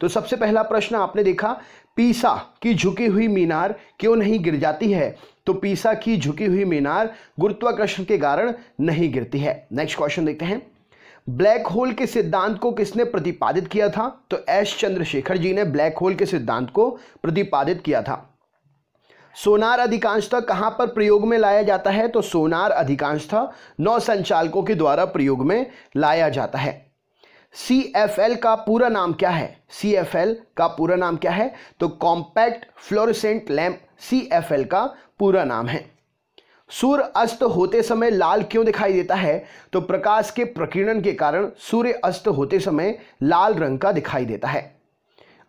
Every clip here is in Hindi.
तो सबसे पहला प्रश्न आपने देखा पीसा की झुकी हुई मीनार क्यों नहीं गिर जाती है तो पीसा की झुकी हुई मीनार गुरुत्वाकर्षण के कारण नहीं गिरती है नेक्स्ट क्वेश्चन देखते हैं ब्लैक होल के सिद्धांत को किसने प्रतिपादित किया था तो एस चंद्रशेखर जी ने ब्लैक होल के सिद्धांत को प्रतिपादित किया था सोनार अधिकांशतः कहां पर प्रयोग में लाया जाता है तो सोनार अधिकांशतः नौ संचालकों के द्वारा प्रयोग में लाया जाता है सी एफ एल का पूरा नाम क्या है सी एफ एल का पूरा नाम क्या है तो compact fluorescent lamp C F L का पूरा नाम है सूर्य अस्त होते समय लाल क्यों दिखाई देता है तो प्रकाश के प्रकीर्णन के कारण सूर्य अस्त होते समय लाल रंग का दिखाई देता है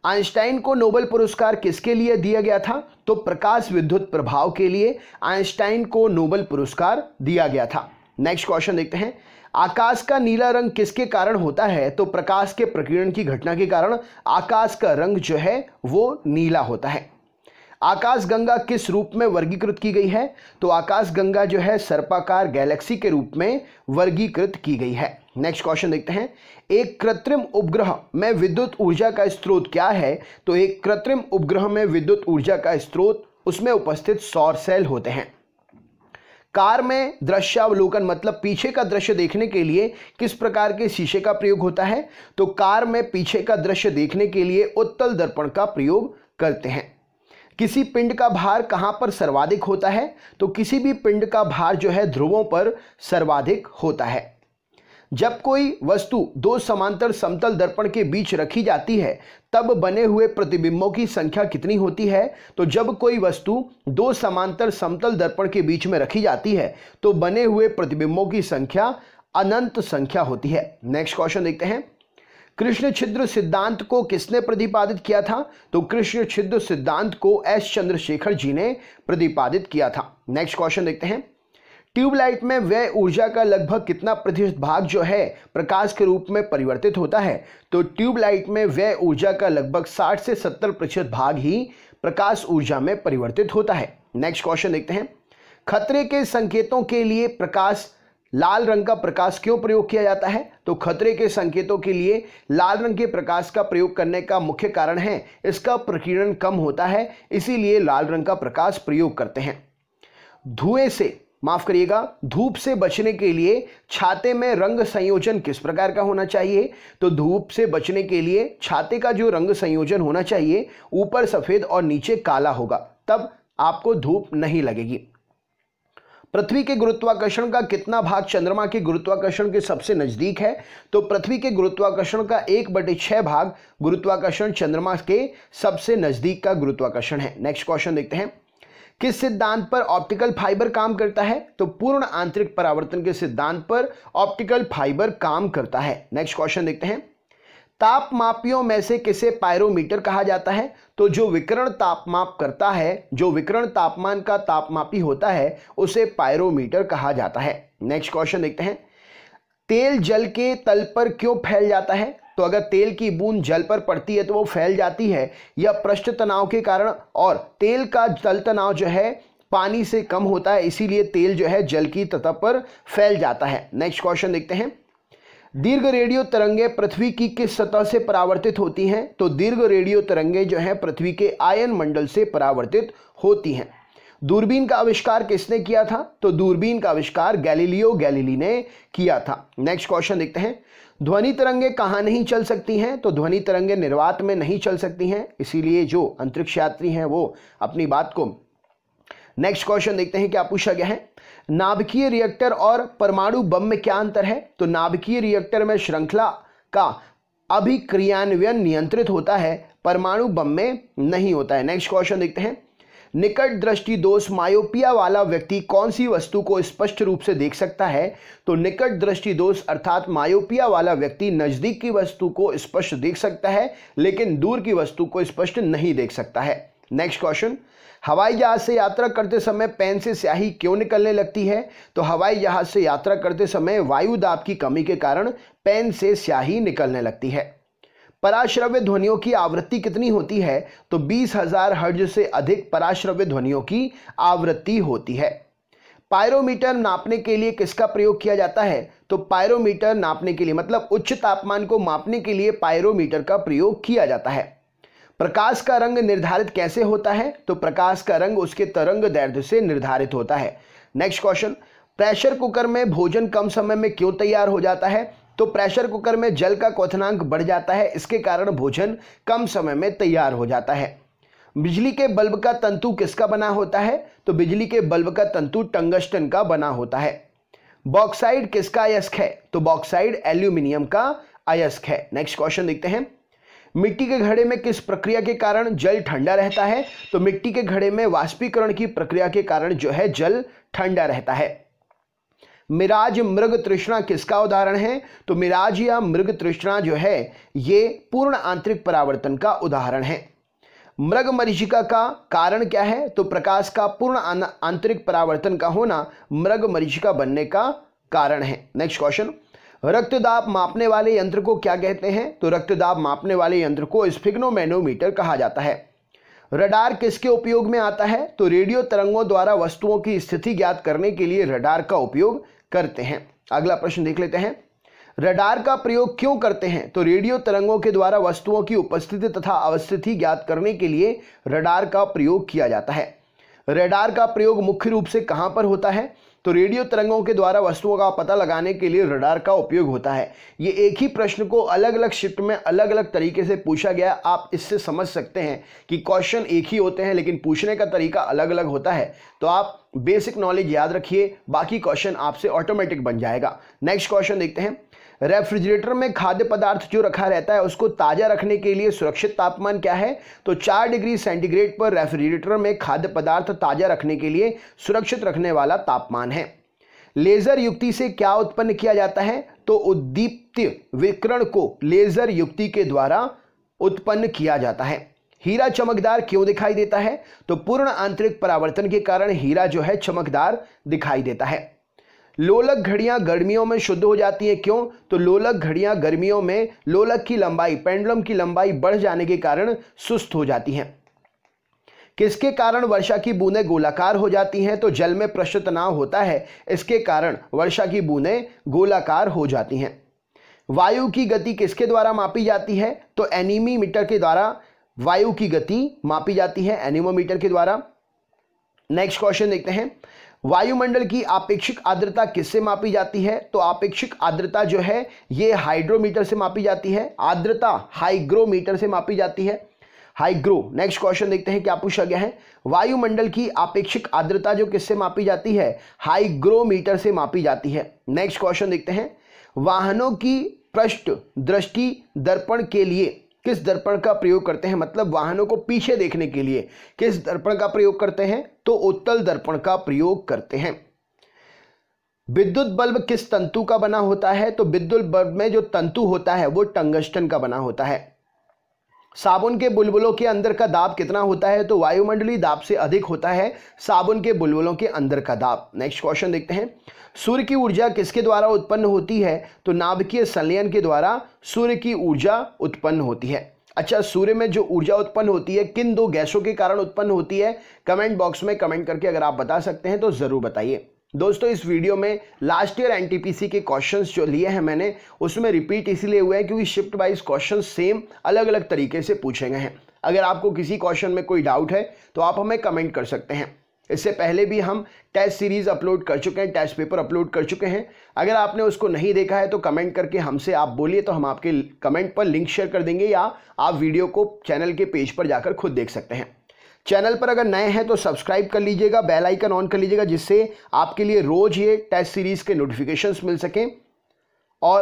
आइंस्टाइन को नोबेल पुरस्कार किसके लिए दिया गया था तो प्रकाश विद्युत प्रभाव के लिए आइंस्टाइन को नोबेल पुरस्कार दिया गया था नेक्स्ट क्वेश्चन देखते हैं आकाश का नीला रंग किसके कारण होता है तो प्रकाश के प्रकीर्ण की घटना के कारण आकाश का रंग जो है वो नीला होता है आकाश गंगा किस रूप में वर्गीकृत की गई है तो आकाश गंगा जो है सर्पाकार गैलेक्सी के रूप में वर्गीकृत की गई है नेक्स्ट क्वेश्चन देखते हैं एक कृत्रिम उपग्रह में विद्युत ऊर्जा का स्रोत क्या है तो एक कृत्रिम उपग्रह में विद्युत ऊर्जा का स्रोत उसमें उपस्थित सौर सेल होते हैं कार में दृश्यावलोकन मतलब पीछे का दृश्य देखने के लिए किस प्रकार के शीशे का प्रयोग होता है तो कार में पीछे का दृश्य देखने के लिए उत्तल दर्पण का प्रयोग करते हैं किसी पिंड का भार कहाँ पर सर्वाधिक होता है तो किसी भी पिंड का भार जो है ध्रुवों पर सर्वाधिक होता है जब कोई वस्तु दो समांतर समतल दर्पण के बीच रखी जाती है तब बने हुए प्रतिबिंबों की संख्या कितनी होती है तो जब कोई वस्तु दो समांतर समतल दर्पण के बीच में रखी जाती है तो बने हुए प्रतिबिंबों की संख्या अनंत संख्या होती है नेक्स्ट क्वेश्चन देखते हैं कृष्ण छिद्र सिद्धांत को किसने प्रतिपादित किया था तो कृष्ण छिद्र सिद्धांत को एस चंद्रशेखर जी ने प्रतिपादित किया था नेक्स्ट क्वेश्चन देखते हैं ट्यूबलाइट में व्यय ऊर्जा का लगभग कितना प्रतिशत भाग जो है प्रकाश के रूप में परिवर्तित होता है तो ट्यूबलाइट में व्यय ऊर्जा का लगभग 60 से 70 प्रतिशत भाग ही प्रकाश ऊर्जा में परिवर्तित होता है नेक्स्ट क्वेश्चन देखते हैं खतरे के संकेतों के लिए प्रकाश लाल रंग का प्रकाश क्यों प्रयोग किया जाता है तो खतरे के संकेतों के लिए लाल रंग के प्रकाश का प्रयोग करने का मुख्य कारण है इसका प्रकीर्णन कम होता है इसीलिए लाल रंग का प्रकाश प्रयोग करते हैं धुएं से माफ करिएगा धूप से बचने के लिए छाते में रंग संयोजन किस प्रकार का होना चाहिए तो धूप से बचने के लिए छाते का जो रंग संयोजन होना चाहिए ऊपर सफेद और नीचे काला होगा तब आपको धूप नहीं लगेगी पृथ्वी के गुरुत्वाकर्षण का कितना भाग चंद्रमा के गुरुत्वाकर्षण के सबसे नजदीक है तो पृथ्वी के गुरुत्वाकर्षण का एक बटे छह भाग गुरुत्वाकर्षण चंद्रमा के सबसे नजदीक का गुरुत्वाकर्षण है नेक्स्ट क्वेश्चन देखते हैं किस सिद्धांत पर ऑप्टिकल फाइबर काम करता है तो पूर्ण आंतरिक परावर्तन के सिद्धांत पर ऑप्टिकल फाइबर काम करता है नेक्स्ट क्वेश्चन देखते हैं तापमापियों में से किसे पायरोमीटर कहा जाता है तो जो विकरण तापमाप करता है जो विकरण तापमान का तापमापी होता है उसे पायरोमीटर कहा जाता है नेक्स्ट क्वेश्चन देखते हैं तेल जल के तल पर क्यों फैल जाता है तो अगर तेल की बूंद जल पर पड़ती है तो वो फैल जाती है या पृष्ठ तनाव के कारण और तेल का जल तनाव जो है पानी से कम होता है इसीलिए तेल जो है जल की तत्व पर फैल जाता है नेक्स्ट क्वेश्चन देखते हैं दीर्घ रेडियो तरंगे पृथ्वी की किस सतह से परावर्तित होती हैं तो दीर्घ रेडियो तरंगे जो हैं पृथ्वी के आयन मंडल से परावर्तित होती हैं दूरबीन का आविष्कार किसने किया था तो दूरबीन का आविष्कार गैलीलियो गैलीली ने किया था नेक्स्ट क्वेश्चन देखते हैं ध्वनि तरंगे कहाँ नहीं चल सकती हैं तो ध्वनि तरंगे निर्वात में नहीं चल सकती हैं इसीलिए जो अंतरिक्ष यात्री हैं वो अपनी बात को नेक्स्ट क्वेश्चन देखते हैं क्या पूछा गया है नाभिकीय रिएक्टर और परमाणु बम में क्या अंतर है तो नाभिकीय रिएक्टर में श्रृंखला का अभिक्रियान्वयन नियंत्रित होता है परमाणु बम में नहीं होता है नेक्स्ट क्वेश्चन देखते हैं निकट दृष्टि दोष मायोपिया वाला व्यक्ति कौन सी वस्तु को स्पष्ट रूप से देख सकता है तो निकट दृष्टि दोष अर्थात मायोपिया वाला व्यक्ति नज़दीक की वस्तु को स्पष्ट देख सकता है लेकिन दूर की वस्तु को स्पष्ट नहीं देख सकता है नेक्स्ट क्वेश्चन हवाई जहाज से यात्रा करते समय पेन से स्याही क्यों निकलने लगती है तो हवाई जहाज से यात्रा करते समय वायु दाब की कमी के कारण पेन से स्याही निकलने लगती है पराश्रव्य ध्वनियों की आवृत्ति कितनी होती है तो बीस हजार हर्ज से अधिक पराश्रव्य ध्वनियों की आवृत्ति होती है पायरोमीटर नापने के लिए किसका प्रयोग किया जाता है तो पायरोमीटर नापने के लिए मतलब उच्च तापमान को मापने के लिए पायरोमीटर का प्रयोग किया जाता है प्रकाश का रंग निर्धारित कैसे होता है तो प्रकाश का रंग उसके तरंग दैर्ध्य से निर्धारित होता है नेक्स्ट क्वेश्चन प्रेशर कुकर में भोजन कम समय में क्यों तैयार हो जाता है तो प्रेशर कुकर में जल का क्वथनांक बढ़ जाता है इसके कारण भोजन कम समय में तैयार हो जाता है बिजली के बल्ब का तंतु किसका बना होता है तो बिजली के बल्ब का तंतु टंगस्टन का बना होता है बॉक्साइड किसका अयस्क है तो बॉक्साइड एल्यूमिनियम का अयस्क है नेक्स्ट क्वेश्चन देखते हैं मिट्टी के घड़े में किस प्रक्रिया के कारण जल ठंडा रहता है तो मिट्टी के घड़े में वाष्पीकरण की प्रक्रिया के कारण जो है जल ठंडा रहता है मिराज मृग तृष्णा किसका उदाहरण है तो मिराज या मृग तृष्णा जो है ये पूर्ण आंतरिक परावर्तन का उदाहरण है मृग मरीचिका का कारण क्या है तो प्रकाश का पूर्ण आंतरिक परावर्तन का होना मृग मरीचिका बनने का कारण है नेक्स्ट क्वेश्चन रक्तदाब मापने वाले यंत्र को क्या कहते हैं तो रक्तदाब मापने वाले यंत्र को स्फिग्नोमैनोमीटर कहा जाता है रडार किसके उपयोग में आता है तो रेडियो तरंगों द्वारा वस्तुओं की स्थिति ज्ञात करने के लिए रडार का उपयोग करते हैं अगला प्रश्न देख लेते हैं रडार का प्रयोग क्यों करते हैं तो रेडियो तरंगों के द्वारा वस्तुओं की उपस्थिति तथा अवस्थिति ज्ञात करने के लिए रडार का प्रयोग किया जाता है रेडार का प्रयोग मुख्य रूप से कहाँ पर होता है तो रेडियो तरंगों के द्वारा वस्तुओं का पता लगाने के लिए रडार का उपयोग होता है ये एक ही प्रश्न को अलग अलग शिफ्ट में अलग अलग तरीके से पूछा गया आप इससे समझ सकते हैं कि क्वेश्चन एक ही होते हैं लेकिन पूछने का तरीका अलग अलग होता है तो आप बेसिक नॉलेज याद रखिए बाकी क्वेश्चन आपसे ऑटोमेटिक बन जाएगा नेक्स्ट क्वेश्चन देखते हैं रेफ्रिजरेटर में खाद्य पदार्थ जो रखा रहता है उसको ताज़ा रखने के लिए सुरक्षित तापमान क्या है तो चार डिग्री सेंटीग्रेड पर रेफ्रिजरेटर में खाद्य पदार्थ ताज़ा रखने के लिए सुरक्षित रखने वाला तापमान है लेज़र युक्ति से क्या उत्पन्न किया जाता है तो उद्दीप्त विकरण को लेज़र युक्ति के द्वारा उत्पन्न किया जाता है हीरा चमकदार क्यों दिखाई देता है तो पूर्ण आंतरिक परावर्तन के कारण हीरा जो है चमकदार दिखाई देता है लोलक घड़ियां गर्मियों में शुद्ध हो जाती हैं क्यों तो लोलक घड़ियां गर्मियों में लोलक की लंबाई पेंडुलम की लंबाई बढ़ जाने के कारण सुस्त हो जाती हैं किसके कारण वर्षा की बूंदें गोलाकार हो जाती हैं तो जल में पृष्ठ तनाव होता है इसके कारण वर्षा की बूंदें गोलाकार हो जाती हैं वायु की गति किसके द्वारा मापी जाती है तो एनीमी मीटर के द्वारा वायु की गति मापी जाती है एनिमोमीटर के द्वारा नेक्स्ट क्वेश्चन देखते हैं वायुमंडल की आपेक्षिक आर्द्रता किससे मापी जाती है तो आपेक्षिक आर्द्रता जो है ये हाइड्रोमीटर से मापी जाती है आर्द्रता हाइग्रोमीटर से मापी जाती है हाइग्रो नेक्स्ट क्वेश्चन देखते हैं क्या पूछा गया है वायुमंडल की आपेक्षिक आर्द्रता जो किससे मापी जाती है हाइग्रोमीटर से मापी जाती है नेक्स्ट क्वेश्चन देखते हैं वाहनों की पृष्ठ दृष्टि दर्पण के लिए किस दर्पण का प्रयोग करते हैं मतलब वाहनों को पीछे देखने के लिए किस दर्पण का प्रयोग करते हैं तो उत्तल दर्पण का प्रयोग करते हैं विद्युत बल्ब किस तंतु का बना होता है तो विद्युत बल्ब में जो तंतु होता है वो टंगस्टन का बना होता है साबुन के बुलबुलों के अंदर का दाब कितना होता है तो वायुमंडलीय दाब से अधिक होता है साबुन के बुलबुलों के अंदर का दाब नेक्स्ट क्वेश्चन देखते हैं सूर्य की ऊर्जा किसके द्वारा उत्पन्न होती है तो नाभिकीय संलयन के द्वारा सूर्य की ऊर्जा उत्पन्न होती है अच्छा सूर्य में जो ऊर्जा उत्पन्न होती है किन दो गैसों के कारण उत्पन्न होती है कमेंट बॉक्स में कमेंट करके अगर आप बता सकते हैं तो ज़रूर बताइए दोस्तों इस वीडियो में लास्ट ईयर एनटीपीसी के क्वेश्चंस जो लिए हैं मैंने उसमें रिपीट इसलिए हुए हैं क्योंकि शिफ्ट वाइज क्वेश्चन सेम अलग अलग तरीके से पूछे गए हैं अगर आपको किसी क्वेश्चन में कोई डाउट है तो आप हमें कमेंट कर सकते हैं इससे पहले भी हम टेस्ट सीरीज़ अपलोड कर चुके हैं टेस्ट पेपर अपलोड कर चुके हैं अगर आपने उसको नहीं देखा है तो कमेंट करके हमसे आप बोलिए तो हम आपके कमेंट पर लिंक शेयर कर देंगे या आप वीडियो को चैनल के पेज पर जाकर खुद देख सकते हैं चैनल पर अगर नए हैं तो सब्सक्राइब कर लीजिएगा बेल आइकन ऑन कर लीजिएगा जिससे आपके लिए रोज़ ये टेस्ट सीरीज़ के नोटिफिकेशंस मिल सकें और